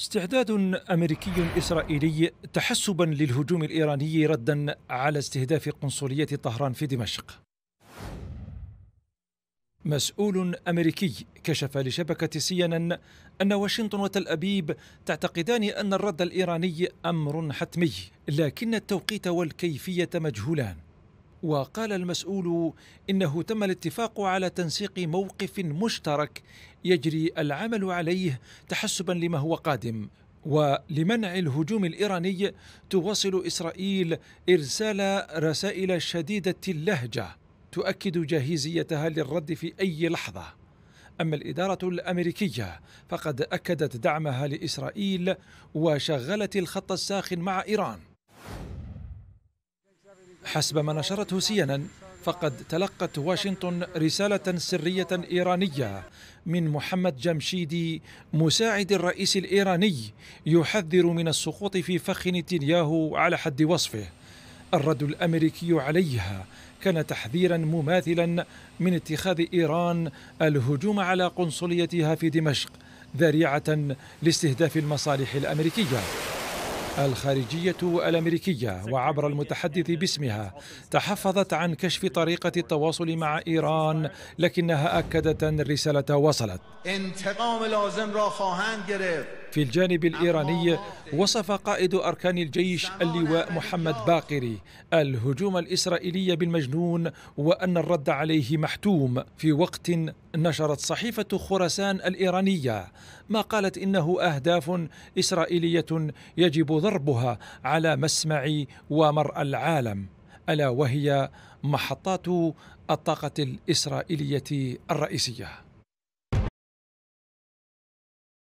استعداد امريكي اسرائيلي تحسبا للهجوم الايراني ردا على استهداف قنصليه طهران في دمشق. مسؤول امريكي كشف لشبكه سي ان ان واشنطن وتل ابيب تعتقدان ان الرد الايراني امر حتمي، لكن التوقيت والكيفيه مجهولان. وقال المسؤول انه تم الاتفاق على تنسيق موقف مشترك يجري العمل عليه تحسبا لما هو قادم ولمنع الهجوم الايراني تواصل اسرائيل ارسال رسائل شديده اللهجه تؤكد جاهزيتها للرد في اي لحظه اما الاداره الامريكيه فقد اكدت دعمها لاسرائيل وشغلت الخط الساخن مع ايران حسب ما نشرته سينا فقد تلقت واشنطن رسالة سرية إيرانية من محمد جمشيدي مساعد الرئيس الإيراني يحذر من السقوط في فخ نتنياهو على حد وصفه الرد الأمريكي عليها كان تحذيرا مماثلا من اتخاذ إيران الهجوم على قنصليتها في دمشق ذريعة لاستهداف المصالح الأمريكية الخارجية الأمريكية وعبر المتحدث باسمها تحفظت عن كشف طريقة التواصل مع إيران لكنها أكدت أن الرسالة وصلت انتقام لازم را خواهند گرفت في الجانب الإيراني وصف قائد أركان الجيش اللواء محمد باقري الهجوم الإسرائيلي بالمجنون وأن الرد عليه محتوم في وقت نشرت صحيفة خراسان الإيرانية ما قالت إنه أهداف إسرائيلية يجب ضربها على مسمع ومرأى العالم ألا وهي محطات الطاقة الإسرائيلية الرئيسية